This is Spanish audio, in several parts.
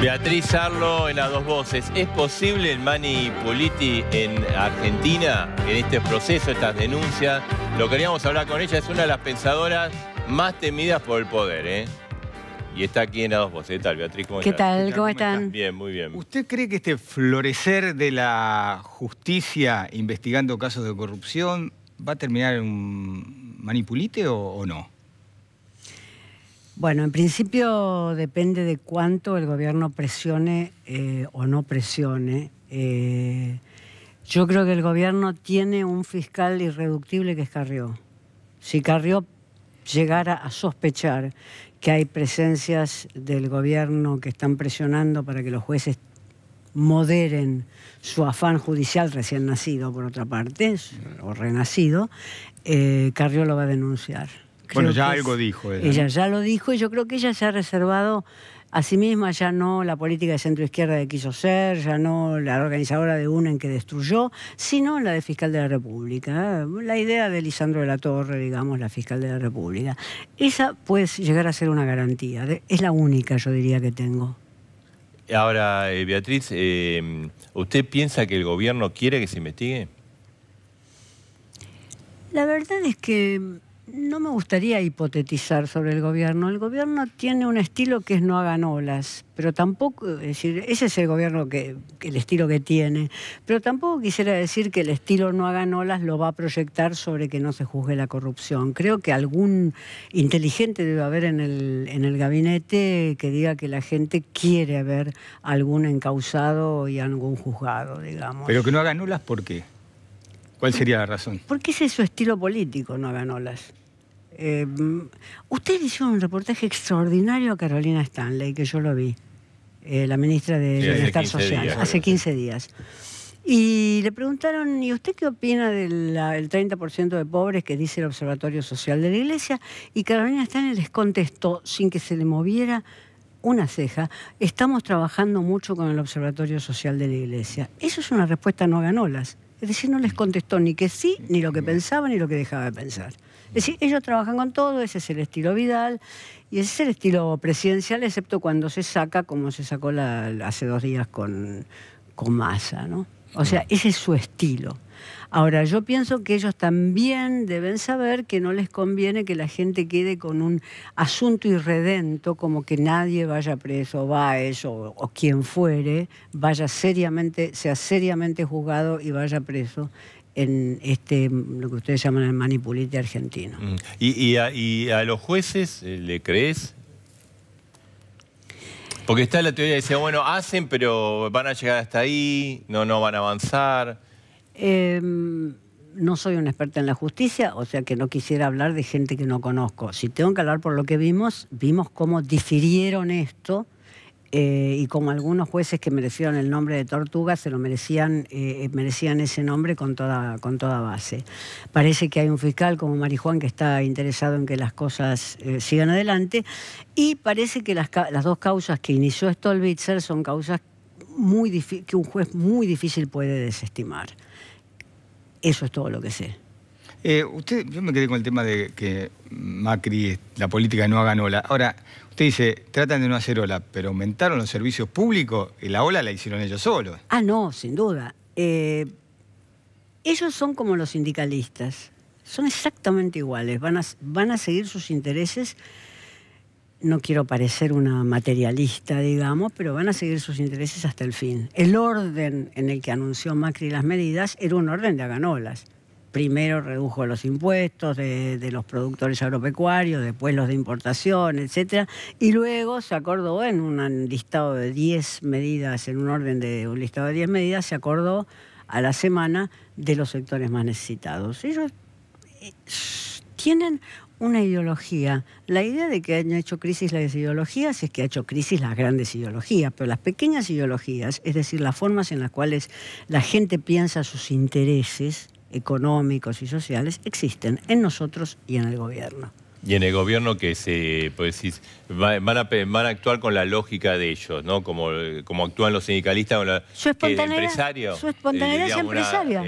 Beatriz Arlo en las dos voces. ¿Es posible el Mani en Argentina, en este proceso, estas denuncias? Lo queríamos hablar con ella, es una de las pensadoras más temidas por el poder, ¿eh? Y está aquí en las dos voces. ¿Qué tal, Beatriz? ¿Cómo ¿Qué tal? ¿Cómo, están? Bien, muy bien. ¿Usted cree que este florecer de la justicia investigando casos de corrupción va a terminar en un manipulite o no? Bueno, en principio depende de cuánto el gobierno presione eh, o no presione. Eh, yo creo que el gobierno tiene un fiscal irreductible que es Carrió. Si Carrió llegara a sospechar que hay presencias del gobierno que están presionando para que los jueces moderen su afán judicial recién nacido, por otra parte, o renacido, eh, Carrió lo va a denunciar. Bueno, ya algo dijo ella. ya lo dijo y yo creo que ella se ha reservado a sí misma, ya no la política de centro izquierda que quiso ser, ya no la organizadora de UNEN que destruyó, sino la de fiscal de la República. ¿eh? La idea de Lisandro de la Torre, digamos, la fiscal de la República. Esa puede llegar a ser una garantía. Es la única, yo diría, que tengo. Ahora, eh, Beatriz, eh, ¿usted piensa que el gobierno quiere que se investigue? La verdad es que no me gustaría hipotetizar sobre el gobierno. El gobierno tiene un estilo que es no hagan olas, pero tampoco, es decir, ese es el gobierno que, el estilo que tiene, pero tampoco quisiera decir que el estilo no hagan olas lo va a proyectar sobre que no se juzgue la corrupción. Creo que algún inteligente debe haber en el, en el gabinete que diga que la gente quiere ver algún encausado y algún juzgado, digamos. Pero que no hagan olas, ¿por qué? ¿Cuál sería la razón? Porque ese es su estilo político, no em, usted hizo un reportaje extraordinario a Carolina Stanley, que yo lo vi, eh, la ministra de Bienestar Social, hace 15 días. Y le preguntaron, ¿y usted qué opina del 30% de pobres que dice el Observatorio Social de la Iglesia? Y Carolina Stanley les contestó, sin que se le moviera una ceja, estamos trabajando mucho con el Observatorio Social de la Iglesia. Eso es una respuesta no ganolas. Es decir, no les contestó ni que sí, ni lo que pensaba, ni lo que dejaba de pensar. Es decir, ellos trabajan con todo, ese es el estilo Vidal y ese es el estilo presidencial, excepto cuando se saca, como se sacó hace dos días con, con Massa, ¿no? O sea, ese es su estilo. Ahora, yo pienso que ellos también deben saber que no les conviene que la gente quede con un asunto irredento, como que nadie vaya preso, va eso, o, quien fuere, vaya seriamente, sea seriamente juzgado y vaya preso en este lo que ustedes llaman el manipulite argentino. Mm. ¿Y, y a los jueces eh, le crees porque está la teoría que dice, bueno, hacen, pero van a llegar hasta ahí, no, no van a avanzar. Em, no soy un experta en la justicia, o sea que no quisiera hablar de gente que no conozco. Si tengo que hablar por lo que vimos, vimos cómo difirieron esto eh, y como algunos jueces que merecieron el nombre de tortuga, se lo merecían, eh, merecían ese nombre con toda, base. Parece que hay un fiscal como Marijuán que está interesado en que las cosas eh, sigan adelante y parece que las, dos causas que inició Stolbitzer son causas muy que un juez muy difícil puede desestimar. Eso es todo lo que sé. Eh, usted, yo me quedé con el tema de que Macri, la política no hagan ola. Ahora, usted dice, tratan de no hacer ola, pero aumentaron los servicios públicos y la ola la hicieron ellos solos. Ah, no, sin duda. Eh, ellos son como los sindicalistas, son exactamente iguales, van a, seguir sus intereses. No quiero parecer una materialista, digamos, pero van a seguir sus intereses hasta el fin. El orden en el que anunció Macri las medidas era un orden de olas primero redujo los impuestos de, los productores agropecuarios, después los de importación, etc. Y luego se acordó en un listado de 10 medidas, en un orden de un listado de 10 medidas, se acordó a la semana de los sectores más necesitados. Ellos eh, tienen una ideología. La idea de que han hecho crisis las ideologías es que ha hecho crisis las grandes ideologías, pero las pequeñas ideologías, es decir, las formas en las cuales la gente piensa sus intereses, económicos y sociales existen en nosotros y en el gobierno. Y en el gobierno que se, pues van, a, van a actuar con la lógica de ellos, ¿no? Como, como actúan los sindicalistas con la su espontaneidad, Su espontaneidad eh, es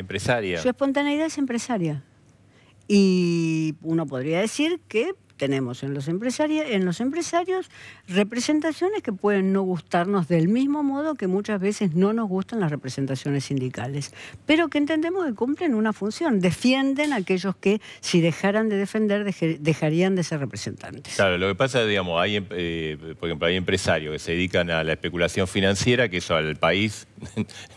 empresaria. Su espontaneidad es empresaria. Y uno podría decir que tenemos en los, empresarios, representaciones que pueden no gustarnos del mismo modo que muchas veces no nos gustan las representaciones sindicales, pero que entendemos que cumplen una función, defienden a aquellos que si dejaran de defender dejarían de ser representantes. Claro, lo que pasa, digamos, hay, eh, por ejemplo, hay empresarios que se dedican a la especulación financiera, que eso al país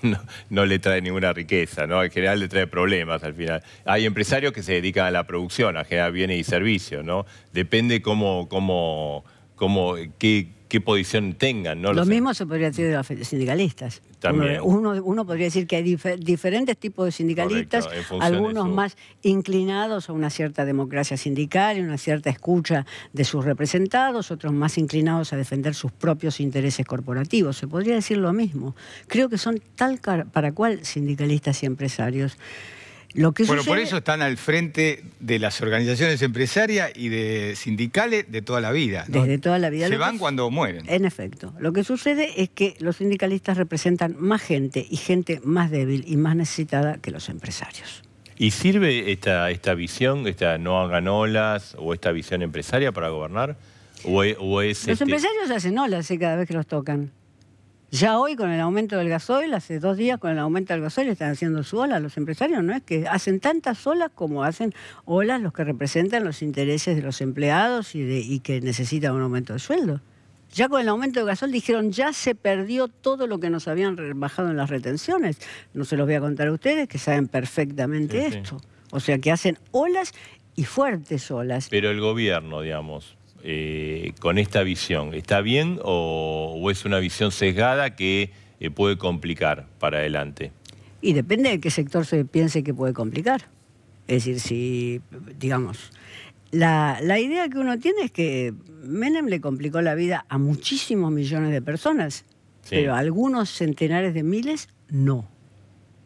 no, le trae ninguna riqueza, ¿no? En general le trae problemas al final. Hay empresarios que se dedican a la producción, a generar bienes y servicios, ¿no? Depende cómo, cómo, cómo qué, qué posición tengan. ¿no? Lo, mismo se podría decir de los sindicalistas. Uno, uno, podría decir que hay diferentes tipos de sindicalistas, algunos más inclinados a una cierta democracia sindical, ...y una cierta escucha de sus representados, otros más inclinados a defender sus propios intereses corporativos. Se podría decir lo mismo. Creo que son tal para cual sindicalistas y empresarios bueno, por eso están al frente de las organizaciones empresarias y de sindicales de toda la vida. Desde toda la vida. Se van cuando mueren. En efecto. Lo que sucede es que los sindicalistas representan más gente y gente más débil y más necesitada que los empresarios. ¿Y sirve esta, esta visión, esta no hagan olas o esta visión empresaria para gobernar? ¿O los este empresarios hacen olas cada vez que los tocan. Ya hoy con el aumento del gasoil, hace dos días con el aumento del gasoil están haciendo su ola los empresarios, no es que hacen tantas olas como hacen olas los que representan los intereses de los empleados y, de, que necesitan un aumento de sueldo. Ya con el aumento del gasoil dijeron, ya se perdió todo lo que nos habían bajado en las retenciones. No se los voy a contar a ustedes, que saben perfectamente esto. O sea que hacen olas y fuertes olas. Pero el gobierno, digamos, eh, con esta visión. ¿Está bien o, es una visión sesgada que eh, puede complicar para adelante? Y depende de qué sector se piense que puede complicar. Es decir, si, digamos, la, idea que uno tiene es que Menem le complicó la vida a muchísimos millones de personas, pero a algunos centenares de miles no.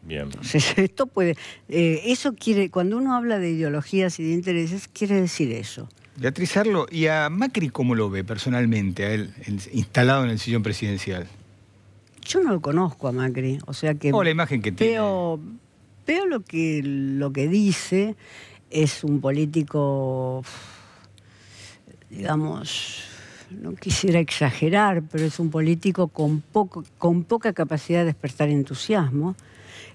Bien. Entonces, esto puede. Eh, eso quiere. Cuando uno habla de ideologías y de intereses, quiere decir eso. Beatriz Arlo, ¿y a Macri cómo lo ve personalmente, a él, instalado en el sillón presidencial? Yo no lo conozco a Macri, o sea que... O oh, la imagen que veo, tiene. Veo lo que, lo que dice, es un político, digamos, no quisiera exagerar, pero es un político con, poco, con poca capacidad de despertar entusiasmo.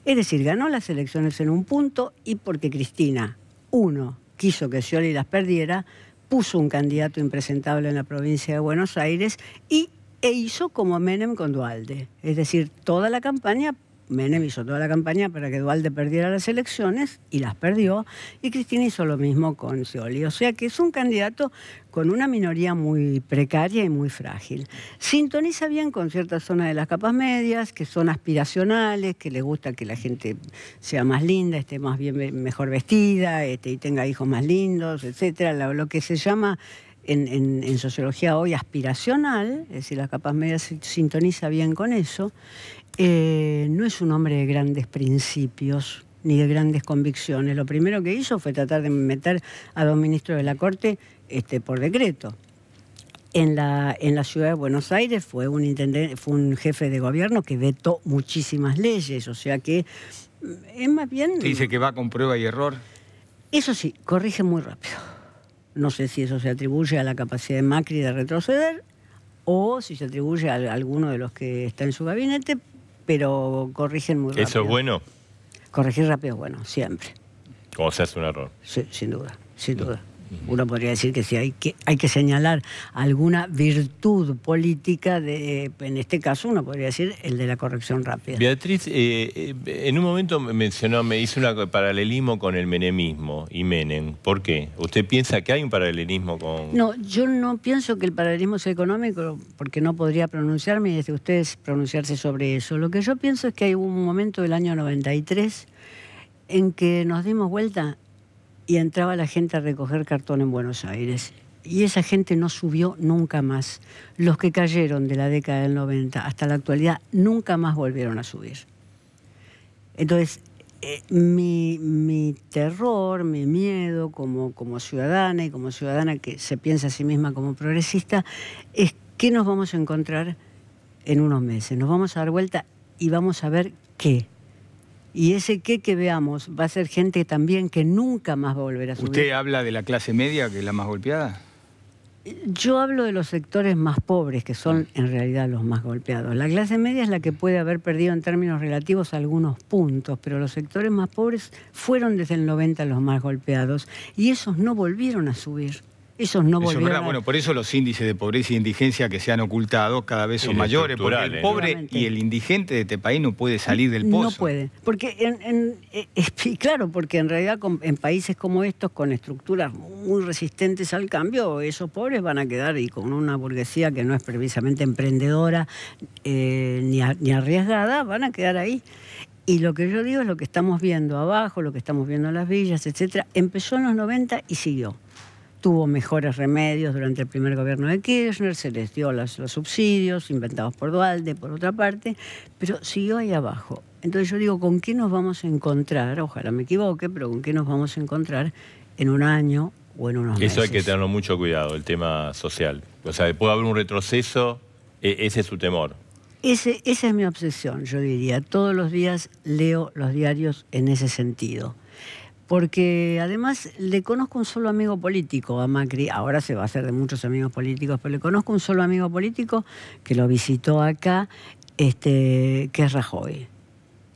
Es decir, ganó las elecciones en un punto y porque Cristina, uno, quiso que Scioli las perdiera, puso un candidato impresentable en la provincia de Buenos Aires y e hizo como Menem con Dualde, es decir, toda la campaña Menem hizo toda la campaña para que Dualde perdiera las elecciones y las perdió, y Cristina hizo lo mismo con Scioli. O sea que es un candidato con una minoría muy precaria y muy frágil. Sintoniza bien con ciertas zonas de las capas medias, que son aspiracionales, que le gusta que la gente sea más linda, esté más bien mejor vestida, este, y tenga hijos más lindos, etcétera, lo que se llama en, en, sociología hoy aspiracional, es decir, las capas medias sintoniza bien con eso, eh, no es un hombre de grandes principios ni de grandes convicciones. Lo primero que hizo fue tratar de meter a dos ministros de la Corte este, por decreto. En la, en la ciudad de Buenos Aires fue un, intendente, fue un jefe de gobierno que vetó muchísimas leyes, o sea que mm, es más bien... dice que va con prueba y error? Eso sí, corrige muy rápido. No sé si eso se atribuye a la capacidad de Macri de retroceder o si se atribuye a alguno de los que está en su gabinete, pero corrigen muy rápido. ¿Eso es bueno? Corregir rápido es bueno, siempre. O sea, es un error. Sí, sin duda, sin duda uno podría decir que si hay que, hay que señalar alguna virtud política, de, en este caso uno podría decir el de la corrección rápida. Beatriz, eh, eh, en un momento mencionó, me hizo un paralelismo con el menemismo y Menem. ¿Por qué? ¿Usted piensa que hay un paralelismo con...? No, yo no pienso que el paralelismo sea económico, porque no podría pronunciarme desde ustedes pronunciarse sobre eso. Lo que yo pienso es que hay un momento del año 93 en que nos dimos vuelta y entraba la gente a recoger cartón en Buenos Aires. Y esa gente no subió nunca más. Los que cayeron de la década del 90 hasta la actualidad nunca más volvieron a subir. Entonces, eh, mi, terror, mi miedo como, como ciudadana y como ciudadana que se piensa a sí misma como progresista, es qué nos vamos a encontrar en unos meses. Nos vamos a dar vuelta y vamos a ver qué. Y ese qué que veamos va a ser gente también que nunca más va a volver a subir. ¿Usted habla de la clase media, que es la más golpeada? Yo hablo de los sectores más pobres, que son ah. en realidad los más golpeados. La clase media es la que puede haber perdido en términos relativos algunos puntos, pero los sectores más pobres fueron desde el 90 los más golpeados y esos no volvieron a subir esos no volvieron. Bueno, por eso los índices de pobreza e indigencia que se han ocultado cada vez son mayores, porque el pobre y el indigente de este país no puede salir del pozo. No puede, porque en, eh, claro, porque en realidad en países como estos con estructuras muy resistentes al cambio, esos pobres van a quedar y con una burguesía que no es precisamente emprendedora eh, ni, arriesgada, van a quedar ahí. Y lo que yo digo es lo que estamos viendo abajo, lo que estamos viendo en las villas, etcétera, empezó en los 90 y siguió tuvo mejores remedios durante el primer gobierno de Kirchner, se les dio los, subsidios inventados por Dualde, por otra parte, pero siguió ahí abajo. Entonces yo digo, ¿con qué nos vamos a encontrar? Ojalá me equivoque, pero ¿con qué nos vamos a encontrar en un año o en unos Eso Eso hay que tenerlo mucho cuidado, el tema social. O sea, puede haber un retroceso, e, ese es su temor. Ese, esa es mi obsesión, yo diría. Todos los días leo los diarios en ese sentido porque además le conozco un solo amigo político a Macri, ahora se va a hacer de muchos amigos políticos, pero le conozco un solo amigo político que lo visitó acá, este, que es Rajoy.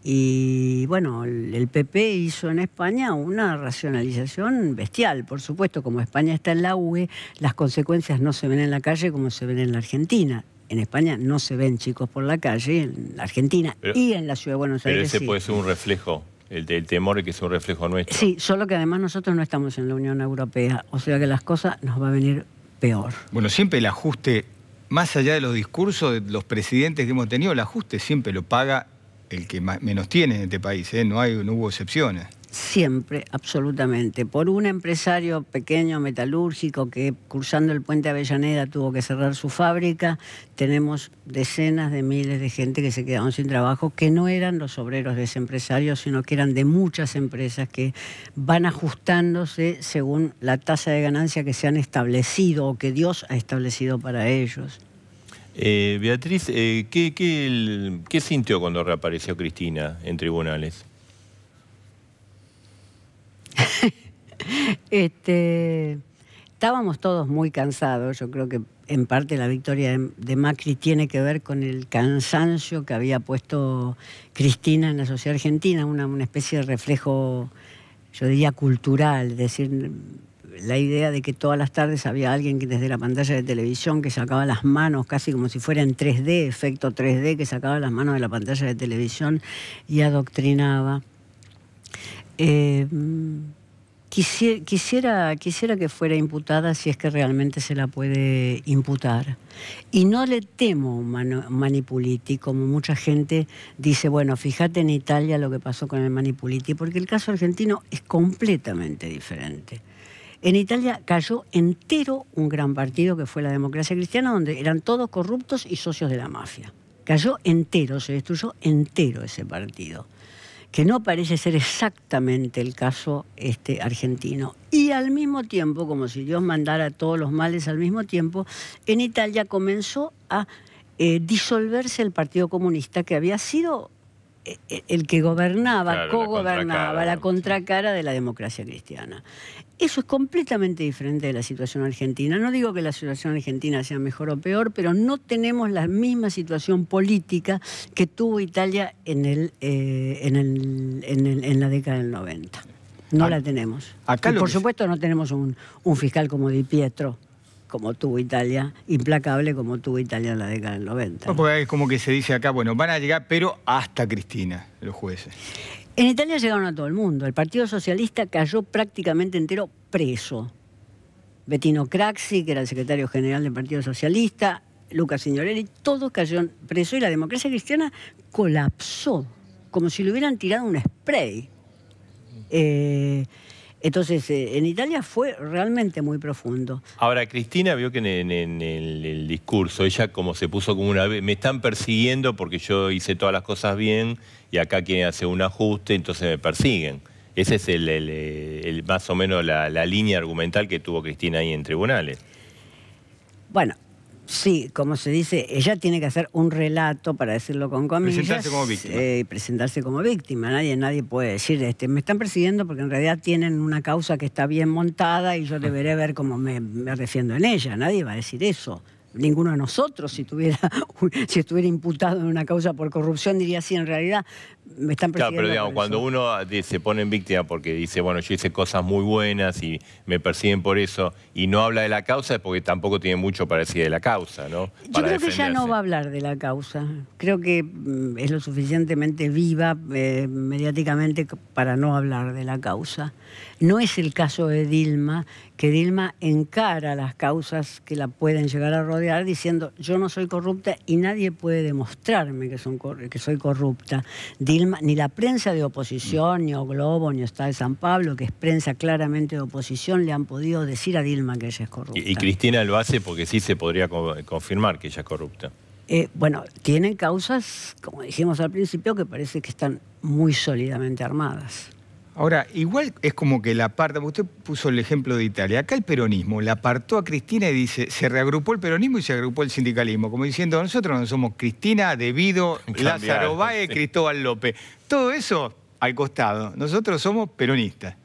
Y bueno, el PP hizo en España una racionalización bestial, por supuesto, como España está en la UE, las consecuencias no se ven en la calle como se ven en la Argentina. En España no se ven chicos por la calle, en la Argentina y en la ciudad de Buenos Aires. Pero ese puede ser un reflejo el, temor temor que es un reflejo nuestro. Sí, solo que además nosotros no estamos en la Unión Europea, o sea que las cosas nos va a venir peor. Bueno, siempre el ajuste, más allá de los discursos de los presidentes que hemos tenido, el ajuste siempre lo paga el que menos tiene en este país, ¿eh? no, hay, no hubo excepciones. Siempre, absolutamente. Por un empresario pequeño metalúrgico que cruzando el puente Avellaneda tuvo que cerrar su fábrica, tenemos decenas de miles de gente que se quedaron sin trabajo, que no eran los obreros de ese empresario, sino que eran de muchas empresas que van ajustándose según la tasa de ganancia que se han establecido o que Dios ha establecido para ellos. Eh, Beatriz, eh, qué sintió cuando reapareció Cristina en tribunales? Este, estábamos todos muy cansados. Yo creo que en parte la victoria de Macri tiene que ver con el cansancio que había puesto Cristina en la sociedad argentina, una, especie de reflejo, yo diría, cultural, es decir, la idea de que todas las tardes había alguien que desde la pantalla de televisión que sacaba las manos casi como si fuera en 3D, efecto 3D, que sacaba las manos de la pantalla de televisión y adoctrinaba. Eh, Quisiera, quisiera, que fuera imputada si es que realmente se la puede imputar. Y no le temo un Manipuliti, como mucha gente dice, bueno, fíjate en Italia lo que pasó con el Manipuliti, porque el caso argentino es completamente diferente. En Italia cayó entero un gran partido que fue la democracia cristiana, donde eran todos corruptos y socios de la mafia. Cayó entero, se destruyó entero ese partido que no parece ser exactamente el caso este, argentino. Y al mismo tiempo, como si Dios mandara todos los males al mismo tiempo, en Italia comenzó a eh, disolverse el Partido Comunista, que había sido el que gobernaba, co-gobernaba, la, contracara, de la democracia cristiana. Eso es completamente diferente de la situación argentina. No digo que la situación argentina sea mejor o peor, pero no tenemos la misma situación política que tuvo Italia en, el, eh, en, la década del 90. No la tenemos. por supuesto no tenemos un, un fiscal como Di Pietro como tuvo Italia, implacable como tuvo Italia en la década del 90. es como que se dice acá, bueno, van a llegar, pero hasta Cristina, los jueces. En Italia llegaron a todo el mundo. El Partido Socialista cayó prácticamente entero preso. Bettino Craxi, que era el secretario general del Partido Socialista, Lucas Signorelli, todos cayeron presos y la democracia cristiana colapsó, como si le hubieran tirado un spray. Eh, entonces, eh, en Italia fue realmente muy profundo. Ahora, Cristina vio que en, el, discurso, ella como se puso como una... Me están persiguiendo porque yo hice todas las cosas bien y acá quieren hacer un ajuste, entonces me persiguen. Ese es eh, el, más o menos la, la línea argumental que tuvo Cristina ahí en tribunales. Bueno, Sí, como se dice, ella tiene que hacer un relato, para decirlo con comillas. Presentarse como víctima. Eh, presentarse como víctima. Nadie, nadie puede decir, este, me están persiguiendo porque en realidad tienen una causa que está bien montada y yo deberé ver cómo me, refiendo defiendo en ella. Nadie va a decir eso ninguno de nosotros si tuviera si estuviera imputado en una causa por corrupción diría así en realidad me Claro, pero digamos, cuando uno eh, se pone en víctima porque dice, bueno, yo hice cosas muy buenas y me persiguen por eso, y no habla de la causa, es porque tampoco tiene mucho para decir de la causa, ¿no? Yo creo que ya no va a hablar de la causa. Creo que mm, es lo suficientemente viva eh, mediáticamente para no hablar de la causa. No es el caso de Dilma, que Dilma encara las causas que la pueden llegar a rodear diciendo, yo no soy corrupta y nadie puede demostrarme que, son, que soy corrupta ni la prensa de oposición, mm. ni O Globo, ni Estado de San Pablo, que es prensa claramente de oposición, le han podido decir a Dilma que ella es corrupta. Y, Cristina lo hace porque sí se podría confirmar que ella es corrupta. Eh, bueno, tienen causas, como dijimos al principio, que parece que están muy sólidamente armadas. Ahora, igual es como que la aparta, usted puso el ejemplo de Italia, acá el peronismo la apartó a Cristina y dice, se reagrupó el peronismo y se agrupó el sindicalismo, como diciendo, nosotros no somos Cristina, Debido, Lázaro Báez, Cristóbal López. Todo eso al costado, nosotros somos peronistas.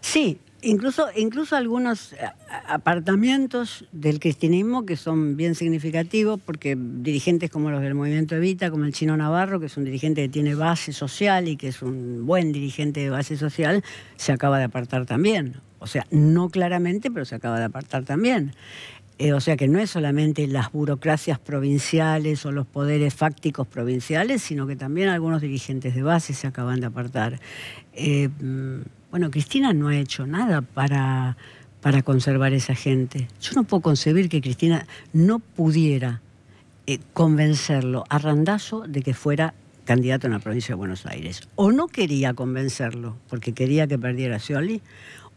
Sí, Incluso, incluso algunos eh, apartamientos del cristianismo que son bien significativos, porque dirigentes como los del movimiento Evita, como el chino Navarro, que es un dirigente que tiene base social y que es un buen dirigente de base social, se acaba de apartar también. O sea, no claramente, pero se acaba de apartar también. Eh, o sea que no es solamente las burocracias provinciales o los poderes fácticos provinciales, sino que también algunos dirigentes de base se acaban de apartar. Eh, mm, bueno, Cristina no ha hecho nada para, para conservar esa gente. Yo no puedo concebir que Cristina no pudiera eh, convencerlo a Randazo de que fuera candidato en la provincia de Buenos Aires. O no quería convencerlo porque quería que perdiera Scioli,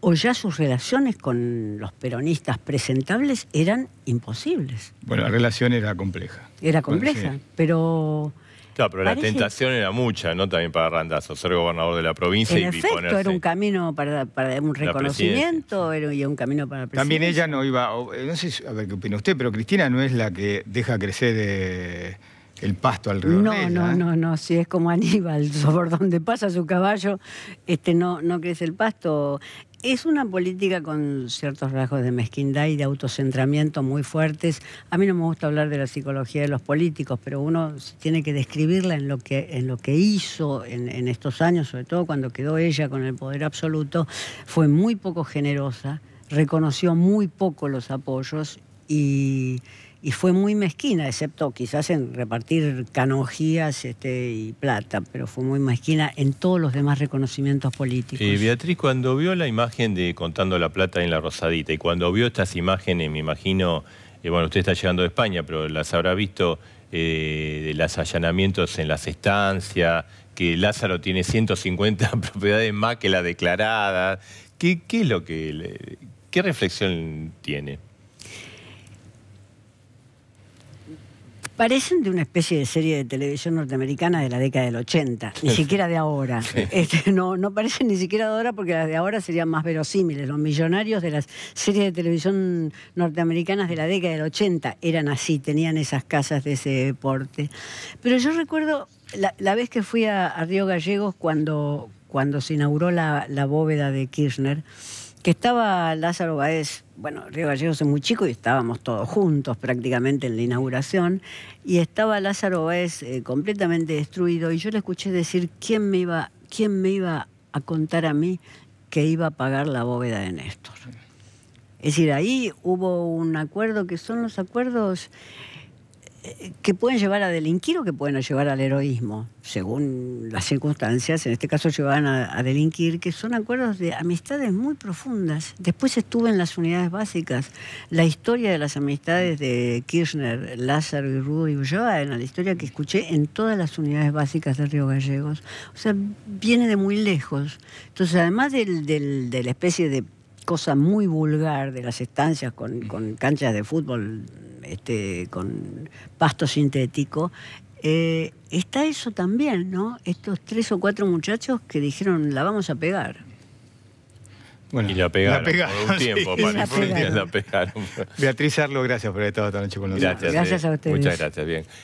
o ya sus relaciones con los peronistas presentables eran imposibles. Bueno, la relación era compleja. Era compleja, pero Claro, pero la tentación era mucha, ¿no? También para Randazo, ser gobernador de la provincia en y efecto, era un camino para, un reconocimiento y un camino para También ella no iba, eh, no sé, a ver qué opina usted, pero Cristina no es la que deja crecer... Eh, el pasto alrededor. No, de no, ¿eh? no, no, si es como Aníbal, por donde pasa su caballo, este no, no crece el pasto. Es una política con ciertos rasgos de mezquindad y de autocentramiento muy fuertes. A mí no me gusta hablar de la psicología de los políticos, pero uno tiene que describirla en lo que, en lo que hizo en estos años, sobre todo cuando quedó ella con el poder absoluto. Fue muy poco generosa, reconoció muy poco los apoyos y y fue muy mezquina, excepto quizás en repartir canogías este, y plata, pero fue muy mezquina en todos los demás reconocimientos políticos. y Beatriz, cuando vio la imagen de Contando la Plata en la Rosadita y cuando vio estas imágenes, me imagino, eh, bueno, usted está llegando de España, pero las habrá visto eh, de los allanamientos en las estancias, que Lázaro tiene 150 propiedades más que la declarada. ¿Qué, qué lo que... ¿Qué reflexión tiene? parecen de una especie de serie de televisión norteamericana de la década del 80, ni siquiera de ahora. Este, no, parecen ni siquiera de ahora porque las de ahora serían más verosímiles. Los millonarios de las series de televisión norteamericanas de la década del 80 eran así, tenían esas casas de ese deporte. Pero yo recuerdo la, vez que fui a, Río Gallegos cuando, cuando se inauguró la bóveda de Kirchner que estaba Lázaro Baez, bueno, Río Gallegos es muy chico y estábamos todos juntos prácticamente en la inauguración, y estaba Lázaro Baez eh, completamente destruido y yo le escuché decir quién me iba, quién me iba a contar a mí que iba a pagar la bóveda de Néstor. Es decir, ahí hubo un acuerdo que son los acuerdos que pueden llevar a delinquir o que pueden llevar al heroísmo, según las circunstancias. En este caso llevan a, delinquir, que son acuerdos de amistades muy profundas. Después estuve en las unidades básicas. La historia de las amistades de Kirchner, Lázaro y Rudo y Ulloa era la historia que escuché en todas las unidades básicas de Río Gallegos. O sea, viene de muy lejos. Entonces, además del, de la especie de cosa muy vulgar de las estancias con, con canchas de fútbol, este, con pasto sintético, eh, está eso también, ¿no? Estos tres o cuatro muchachos que dijeron, la vamos a pegar. Bueno, y la pegaron, por un tiempo, la, pegaron. Beatriz Arlo, gracias por haber estado esta noche con nosotros. Gracias, gracias eh, a ustedes. Muchas gracias, bien.